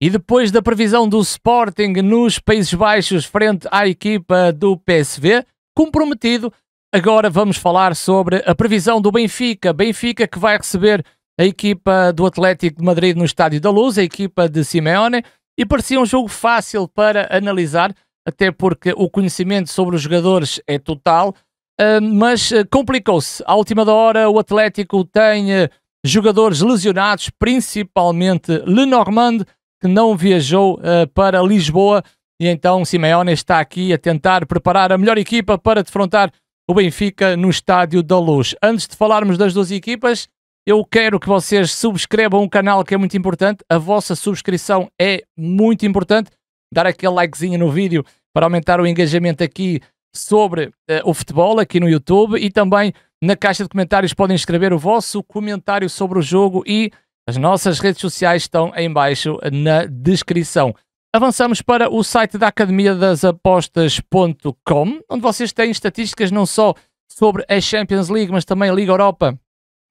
E depois da previsão do Sporting nos Países Baixos frente à equipa do PSV, comprometido, agora vamos falar sobre a previsão do Benfica. Benfica que vai receber a equipa do Atlético de Madrid no Estádio da Luz, a equipa de Simeone, e parecia um jogo fácil para analisar, até porque o conhecimento sobre os jogadores é total, eh, mas eh, complicou-se. À última hora, o Atlético tem eh, jogadores lesionados, principalmente Lenormand, que não viajou uh, para Lisboa. E então Simeone está aqui a tentar preparar a melhor equipa para defrontar o Benfica no Estádio da Luz. Antes de falarmos das duas equipas, eu quero que vocês subscrevam o canal que é muito importante. A vossa subscrição é muito importante. Dar aquele likezinho no vídeo para aumentar o engajamento aqui sobre uh, o futebol, aqui no YouTube. E também na caixa de comentários podem escrever o vosso comentário sobre o jogo e as nossas redes sociais estão em baixo na descrição. Avançamos para o site da Academia das Apostas.com, onde vocês têm estatísticas não só sobre a Champions League, mas também a Liga Europa,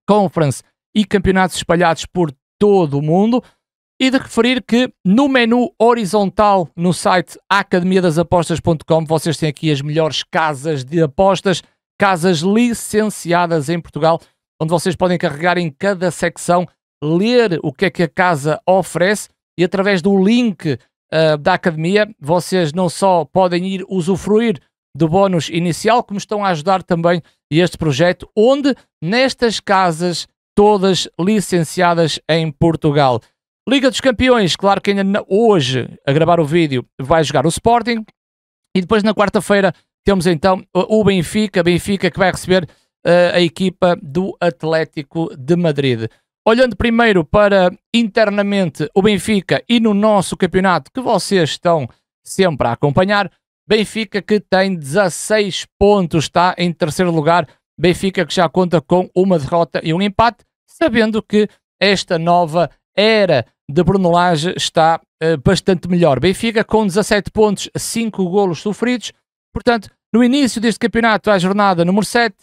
Conference e campeonatos espalhados por todo o mundo. E de referir que no menu horizontal no site academia das apostas.com vocês têm aqui as melhores casas de apostas, casas licenciadas em Portugal, onde vocês podem carregar em cada secção ler o que é que a casa oferece e através do link uh, da academia vocês não só podem ir usufruir do bónus inicial, como estão a ajudar também este projeto, onde nestas casas todas licenciadas em Portugal. Liga dos Campeões, claro que ainda hoje, a gravar o vídeo, vai jogar o Sporting. E depois na quarta-feira temos então o Benfica, Benfica que vai receber uh, a equipa do Atlético de Madrid. Olhando primeiro para internamente o Benfica e no nosso campeonato que vocês estão sempre a acompanhar, Benfica que tem 16 pontos, está em terceiro lugar. Benfica que já conta com uma derrota e um empate, sabendo que esta nova era de Bruno Lage está uh, bastante melhor. Benfica com 17 pontos, 5 golos sofridos. Portanto, no início deste campeonato, à jornada número 7,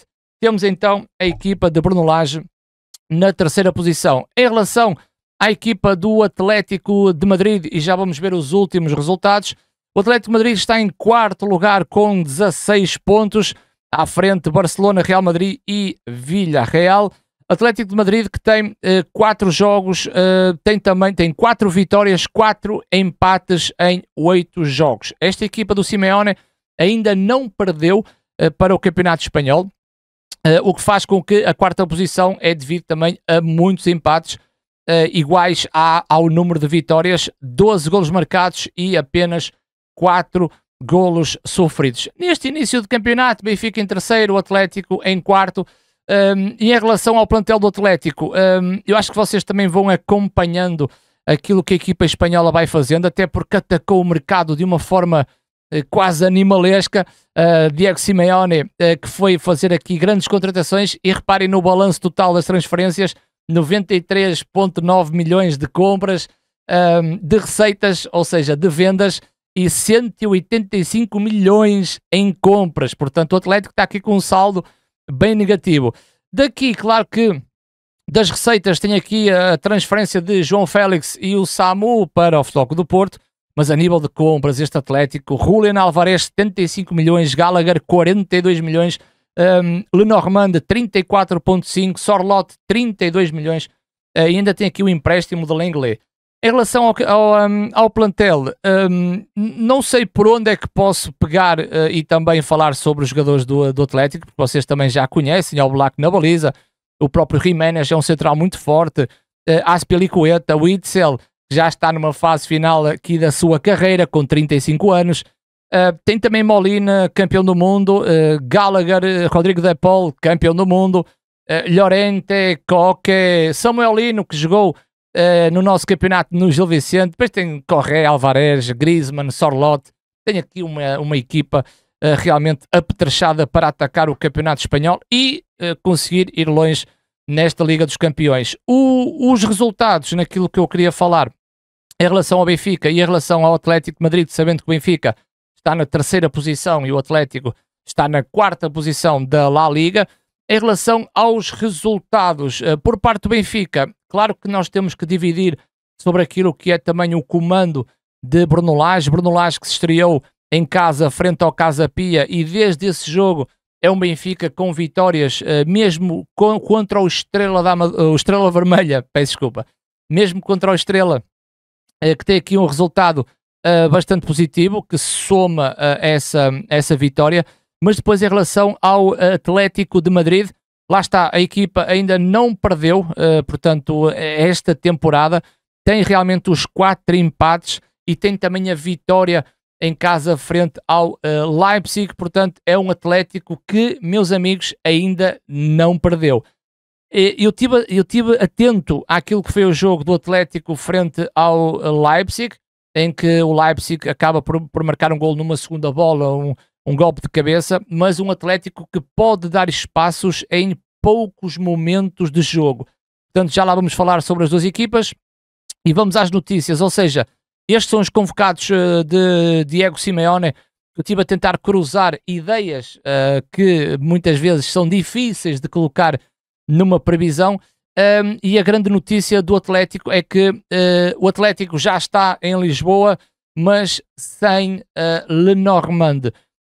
temos então a equipa de Bruno Lage na terceira posição. Em relação à equipa do Atlético de Madrid, e já vamos ver os últimos resultados, o Atlético de Madrid está em quarto lugar com 16 pontos, à frente Barcelona, Real Madrid e Villarreal. Atlético de Madrid que tem eh, quatro jogos, eh, tem também tem quatro vitórias, quatro empates em oito jogos. Esta equipa do Simeone ainda não perdeu eh, para o Campeonato Espanhol. Uh, o que faz com que a quarta posição é devido também a muitos empates uh, iguais a, ao número de vitórias, 12 golos marcados e apenas 4 golos sofridos. Neste início de campeonato, Benfica em terceiro, o Atlético em quarto. Um, ehm, e em relação ao plantel do Atlético, um, ehm, eu acho que vocês também vão acompanhando aquilo que a equipa espanhola vai fazendo, até porque atacou o mercado de uma forma eh, quase animalesca, uh, Diego Simeone, uh, que foi fazer aqui grandes contratações e reparem no balanço total das transferências, 93.9 milhões de compras, um, ehm, de receitas, ou seja, de vendas, e 185 milhões em compras. Portanto, o Atlético está aqui com um saldo bem negativo. Daqui, claro que das receitas tem aqui a transferência de João Félix e o Samu para o Futebol do Porto, mas a nível de compras, este Atlético, Julian Alvarez 75 milhões, Gallagher 42 milhões, um, Lenormand 34.5, Sorlot 32 milhões, uh, e ainda tem aqui o empréstimo de Lenglet. Em relação ao, ao, um, ao plantel, um, não sei por onde é que posso pegar uh, e também falar sobre os jogadores do, do Atlético, porque vocês também já conhecem, o Black na baliza, o próprio Jiménez é um central muito forte, uh, Aspilicueta, Witzel, já está numa fase final aqui da sua carreira, com 35 anos. Uh, tem também Molina, campeão do mundo, uh, Gallagher, Rodrigo De Paul, campeão do mundo, uh, Llorente, Coque, Samuel Lino, que jogou no nosso campeonato no Gil Vicente, depois tem Corré, Alvarez, Griezmann, Sorlot, tem aqui uma, uma equipa realmente apetrechada para atacar o campeonato espanhol e conseguir ir longe nesta Liga dos Campeões. O, os resultados, naquilo que eu queria falar, em relação ao Benfica e em relação ao Atlético de Madrid, sabendo que o Benfica está na terceira posição e o Atlético está na quarta posição da La Liga, em relação aos resultados, eh, por parte do Benfica, claro que nós temos que dividir sobre aquilo que é também o comando de Bruno Lage. Bruno Lage que se estreou em casa frente ao Casa Pia e desde esse jogo é um Benfica com vitórias, eh, mesmo contra o Estrela, da, o Estrela Vermelha, peço desculpa, mesmo contra o Estrela eh, que tem aqui um resultado eh, bastante positivo, que soma eh, essa, essa vitória. Mas depois, em relação ao Atlético de Madrid, lá está, a equipa ainda não perdeu, portanto, esta temporada. Tem realmente os quatro empates e tem também a vitória em casa frente ao Leipzig. Portanto, é um Atlético que, meus amigos, ainda não perdeu eu estive eu tive atento àquilo que foi o jogo do Atlético frente ao Leipzig, em que o Leipzig acaba por, por marcar um gol numa segunda bola, um, um golpe de cabeça, mas um Atlético que pode dar espaços em poucos momentos de jogo. Portanto, já lá vamos falar sobre as duas equipas e vamos às notícias. Ou seja, estes são os convocados eh, de Diego Simeone. Eu estive a tentar cruzar ideias uh, que muitas vezes são difíceis de colocar numa previsão. Um, e a grande notícia do Atlético é que uh, o Atlético já está em Lisboa, mas sem uh, Lenormand.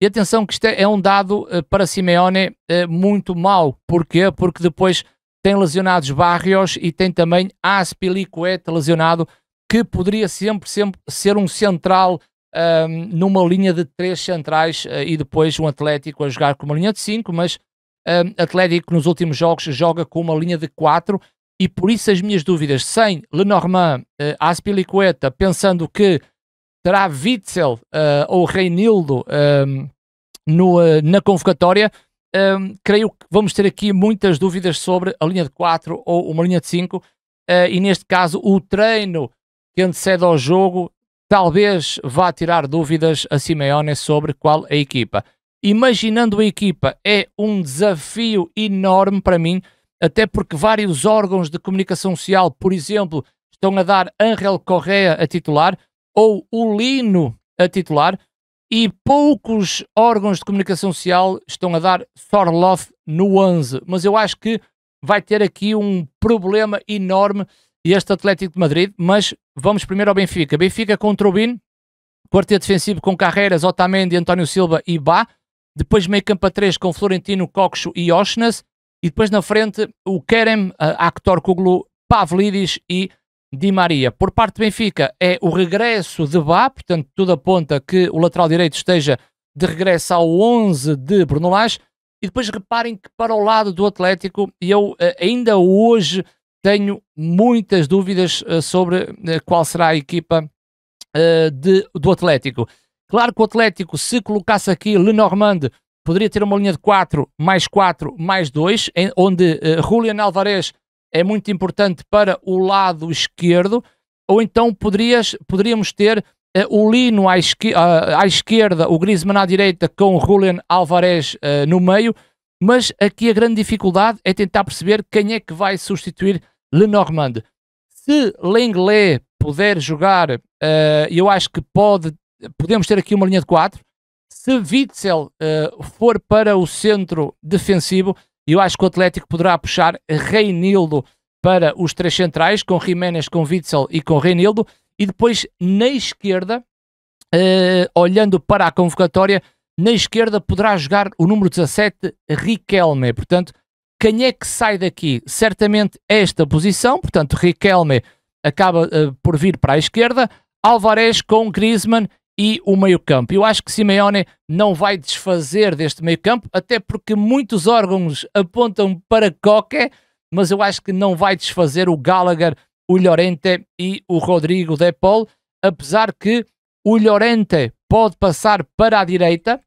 E atenção que isto é, é um dado uh, para Simeone muito mau. Porquê? Porque depois tem lesionados Barrios e tem também Aspilicueta lesionado, que poderia sempre, sempre ser um central numa linha de três centrais e depois um Atlético a jogar com uma linha de cinco, mas um, Atlético nos últimos jogos joga com uma linha de 4 e por isso as minhas dúvidas. Sem Lenormand, uh, Aspilicueta, pensando que terá Witzel uh, ou Reinildo um, no, uh, na convocatória, um, creio que vamos ter aqui muitas dúvidas sobre a linha de 4 ou uma linha de 5. Uh, e neste caso, o treino que antecede ao jogo talvez vá tirar dúvidas a Simeone sobre qual a equipa imaginando a equipa, é um desafio enorme para mim, até porque vários órgãos de comunicação social, por exemplo, estão a dar Angel Correa a titular ou o Lino a titular e poucos órgãos de comunicação social estão a dar Sorloth no 11. Mas eu acho que vai ter aqui um problema enorme este Atlético de Madrid. Mas vamos primeiro ao Benfica. Benfica contra o Bin, quarteto defensivo com Carreiras, Otamendi, António Silva e Bá depois meio campo a 3 com Florentino, Coxo e Oshnas, e depois na frente o Kerem, Actor Kuglu, Pavlidis e Di Maria. Por parte do Benfica é o regresso de Bá, portanto tudo aponta que o lateral direito esteja de regresso ao 11 de Bruno Lage, e depois reparem que para o lado do Atlético, eu eh, ainda hoje tenho muitas dúvidas eh, sobre eh, qual será a equipa de, do Atlético. Claro que o Atlético, se colocasse aqui Lenormand, poderia ter uma linha de 4 mais 4 mais 2, onde uh, eh, Julian Alvarez é muito importante para o lado esquerdo, ou então poderias, poderíamos ter uh, o Lino à, esqui uh, à, esquerda, o Griezmann à direita, com o Julian Alvarez uh, eh, no meio, mas aqui a grande dificuldade é tentar perceber quem é que vai substituir Lenormand. Se Lenglet puder jogar, eu acho que pode podemos ter aqui uma linha de 4. Se Witzel uh, for para o centro defensivo, eu acho que o Atlético poderá puxar Reinildo para os três centrais, com Jiménez, com Witzel e com Reinildo. E depois, na esquerda, uh, olhando para a convocatória, na esquerda poderá jogar o número 17, Riquelme. Portanto, quem é que sai daqui? Certamente esta posição, portanto, Riquelme acaba uh, por vir para a esquerda, Alvarez com Griezmann e o meio-campo. Eu acho que Simeone não vai desfazer deste meio-campo, até porque muitos órgãos apontam para Coque, mas eu acho que não vai desfazer o Gallagher, o Llorente e o Rodrigo De Paul, apesar que o Llorente pode passar para a direita,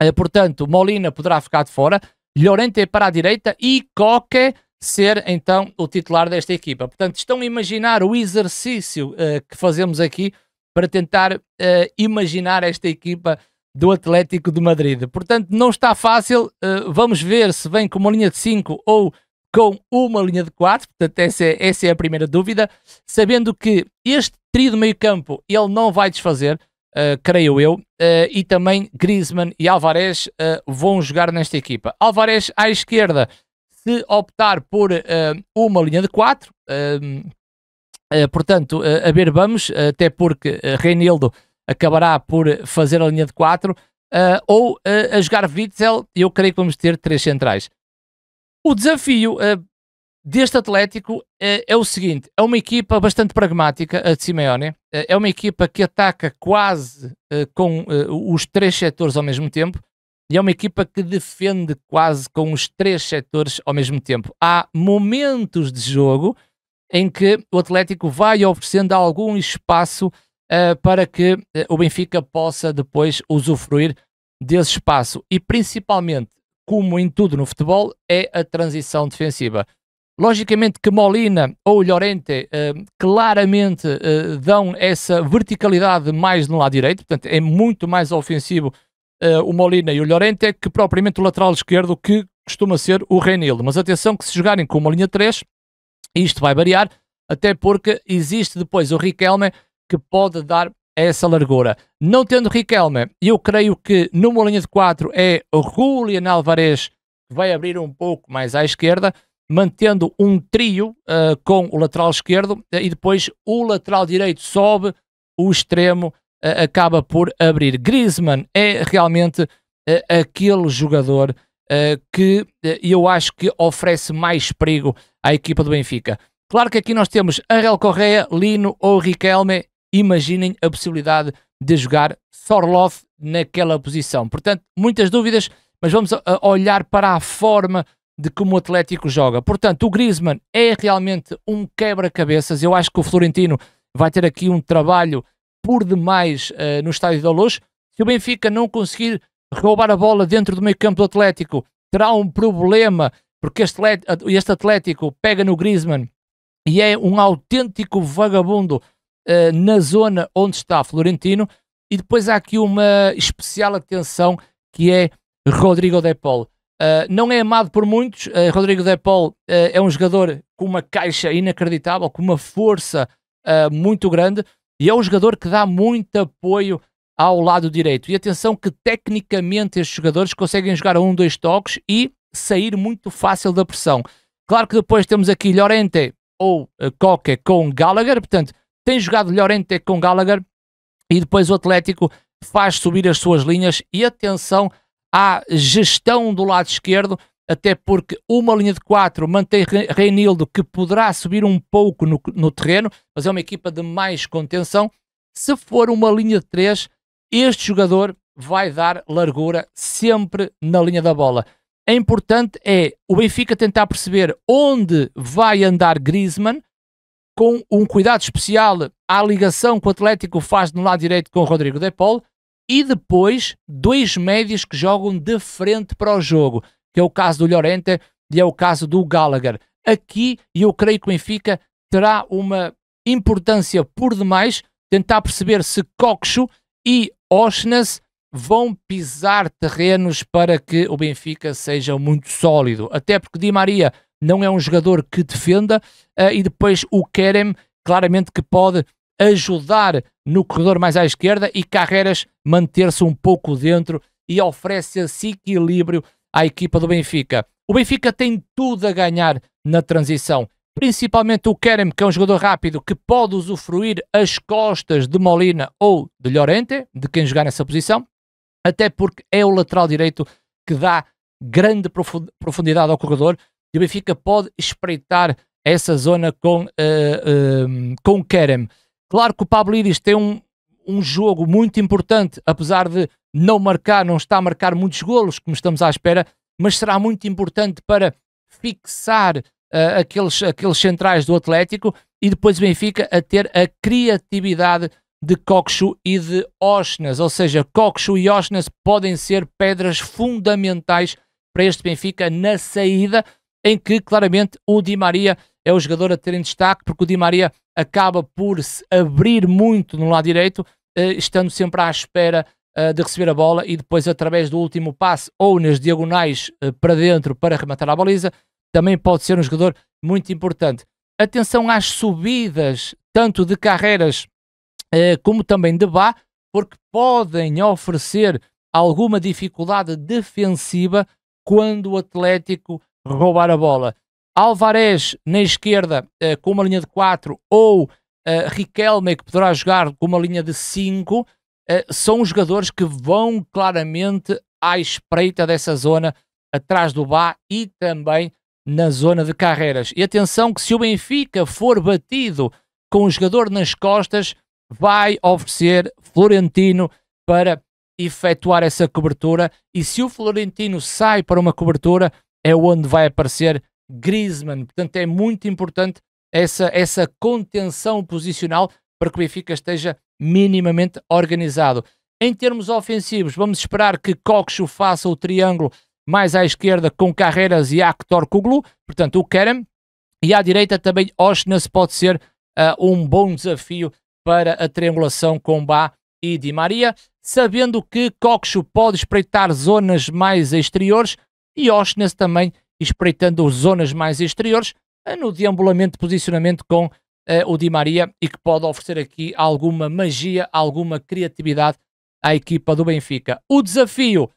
eh, portanto, Molina poderá ficar de fora, Llorente para a direita e Coque ser então o titular desta equipa. Portanto, estão a imaginar o exercício uh, que fazemos aqui para tentar uh, imaginar esta equipa do Atlético de Madrid. Portanto, não está fácil. Uh, vamos ver se vem com uma linha de 5 ou com uma linha de 4. Portanto, essa é, essa é a primeira dúvida. Sabendo que este trio do meio-campo ele não vai desfazer, uh, creio eu, uh, e também Griezmann e Alvarez vão jogar nesta equipa. Alvarez à esquerda, se optar por uma linha de 4, eh, portanto, uh, a ver, vamos, eh, até porque Reinildo acabará por fazer a linha de 4, ou a jogar Witzel, eu creio que vamos ter três centrais. O desafio deste Atlético é o seguinte: é uma equipa bastante pragmática, a de Simeone, é uma equipa que ataca quase com os três setores ao mesmo tempo, e é uma equipa que defende quase com os três setores ao mesmo tempo. Há momentos de jogo em que o Atlético vai oferecendo algum espaço uh, para que uh, o Benfica possa depois usufruir desse espaço. E principalmente, como em tudo no futebol, é a transição defensiva. Logicamente que Molina ou Llorente uh, claramente dão essa verticalidade mais no lado direito, portanto é muito mais ofensivo o Molina e o Llorente que propriamente o lateral esquerdo que costuma ser o Reinildo. Mas atenção que se jogarem com uma linha 3, isto vai variar, até porque existe depois o Riquelme que pode dar essa largura. Não tendo Riquelme, eu creio que numa linha de 4 é Julian Alvarez que vai abrir um pouco mais à esquerda, mantendo um trio uh, com o lateral esquerdo eh, e depois o lateral direito sobe, o extremo uh, acaba por abrir. Griezmann é realmente uh, aquele jogador eh, que eh, eu acho que oferece mais perigo à equipa do Benfica. Claro que aqui nós temos Angel Correa, Lino ou Riquelme, imaginem a possibilidade de jogar Sorloth naquela posição. Portanto, muitas dúvidas, mas vamos eh, olhar para a forma de como o Atlético joga. Portanto, o Griezmann é realmente um quebra-cabeças. Eu acho que o Florentino vai ter aqui um trabalho por demais uh, no Estádio da Luz. Se o Benfica não conseguir roubar a bola dentro do meio campo do Atlético, terá um problema, porque este, este Atlético pega no Griezmann e é um autêntico vagabundo uh, na zona onde está Florentino. E depois há aqui uma especial atenção que é Rodrigo De Paul. Uh, não é amado por muitos. Uh, Rodrigo De Paul uh, é um jogador com uma caixa inacreditável, com uma força muito grande e é um jogador que dá muito apoio ao lado direito. E atenção que tecnicamente estes jogadores conseguem jogar a um, dois toques e sair muito fácil da pressão. Claro que depois temos aqui Llorente ou eh, Coque com Gallagher, portanto, tem jogado Llorente com Gallagher e depois o Atlético faz subir as suas linhas e atenção à gestão do lado esquerdo, até porque uma linha de quatro mantém Reinildo que poderá subir um pouco no, no terreno, mas é uma equipa de mais contenção. Se for uma linha de três este jogador vai dar largura sempre na linha da bola. É importante é o Benfica tentar perceber onde vai andar Griezmann com um cuidado especial à ligação que o Atlético faz no lado direito com o Rodrigo De Paul e depois dois médios que jogam de frente para o jogo, que é o caso do Llorente e é o caso do Gallagher. Aqui eu creio que o Benfica terá uma importância por demais tentar perceber se Coxo e Oshness vão pisar terrenos para que o Benfica seja muito sólido. Até porque Di Maria não é um jogador que defenda uh, e depois o Kerem claramente que pode ajudar no corredor mais à esquerda e Carreiras manter-se um pouco dentro e oferece esse equilíbrio à equipa do Benfica. O Benfica tem tudo a ganhar na transição principalmente o Kerem, que é um jogador rápido que pode usufruir as costas de Molina ou de Llorente, de quem jogar nessa posição, até porque é o lateral direito que dá grande profundidade ao corredor e o Benfica pode espreitar essa zona com, uh, uh, com o Kerem. Claro que o Pablo Iris tem um, um jogo muito importante, apesar de não marcar, não está a marcar muitos golos, como estamos à espera, mas será muito importante para fixar uh, aqueles, aqueles centrais do Atlético e depois o Benfica a ter a criatividade de Kokshu e de Osnas, ou seja, Kokshu e Osnas podem ser pedras fundamentais para este Benfica na saída, em que claramente o Di Maria é o jogador a ter em destaque, porque o Di Maria acaba por se abrir muito no lado direito, eh, estando sempre à espera eh, de receber a bola e depois através do último passe ou nas diagonais eh, para dentro para rematar a baliza, também pode ser um jogador muito importante. Atenção às subidas, tanto de carreiras eh, como também de bar, porque podem oferecer alguma dificuldade defensiva quando o Atlético roubar a bola. Alvarez na esquerda eh, com uma linha de 4 ou eh, Riquelme que poderá jogar com uma linha de 5 eh, são jogadores que vão claramente à espreita dessa zona atrás do bar e também na zona de carreiras. E atenção que se o Benfica for batido com o um jogador nas costas, vai oferecer Florentino para efetuar essa cobertura e se o Florentino sai para uma cobertura é onde vai aparecer Griezmann. Portanto, é muito importante essa, essa contenção posicional para que o Benfica esteja minimamente organizado. Em termos ofensivos, vamos esperar que Coxo faça o triângulo mais à esquerda com Carreiras e Actor Kuglu, portanto o Kerem, e à direita também Oshness pode ser uh, um bom desafio para a triangulação com Bá e Di Maria, sabendo que Coxo pode espreitar zonas mais exteriores e Oshness também espreitando zonas mais exteriores eh, no deambulamento de posicionamento com uh, o Di Maria e que pode oferecer aqui alguma magia, alguma criatividade à equipa do Benfica. O desafio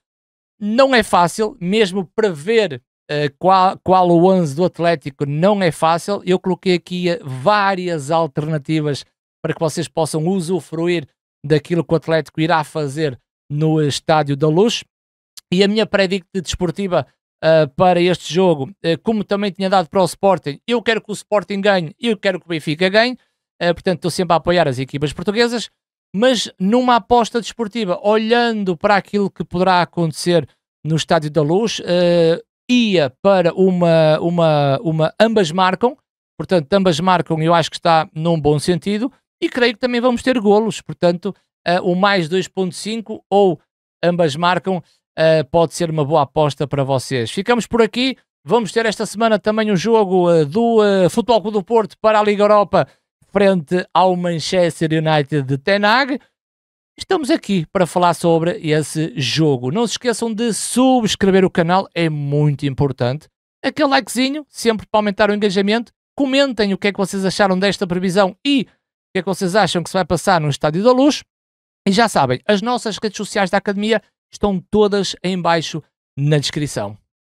não é fácil, mesmo prever uh, qual, qual o 11 do Atlético não é fácil. Eu coloquei aqui eh, várias alternativas para que vocês possam usufruir daquilo que o Atlético irá fazer no Estádio da Luz. E a minha predicta desportiva uh, para este jogo, uh, como também tinha dado para o Sporting, eu quero que o Sporting ganhe, eu quero que o Benfica ganhe, uh, portanto estou sempre a apoiar as equipas portuguesas mas numa aposta desportiva, olhando para aquilo que poderá acontecer no Estádio da Luz, uh, ia para uma, uma, uma. Ambas marcam, portanto, ambas marcam, eu acho que está num bom sentido, e creio que também vamos ter golos, portanto, uh, o mais 2,5 ou ambas marcam uh, pode ser uma boa aposta para vocês. Ficamos por aqui. Vamos ter esta semana também o um jogo do Futebol Clube do Porto para a Liga Europa frente ao Manchester United de Tenag. Estamos aqui para falar sobre esse jogo. Não se esqueçam de subscrever o canal, é muito importante. Aquele likezinho, sempre para aumentar o engajamento. Comentem o que é que vocês acharam desta previsão e o que é que vocês acham que se vai passar no Estádio da Luz. E já sabem, as nossas redes sociais da Academia estão todas em baixo na descrição.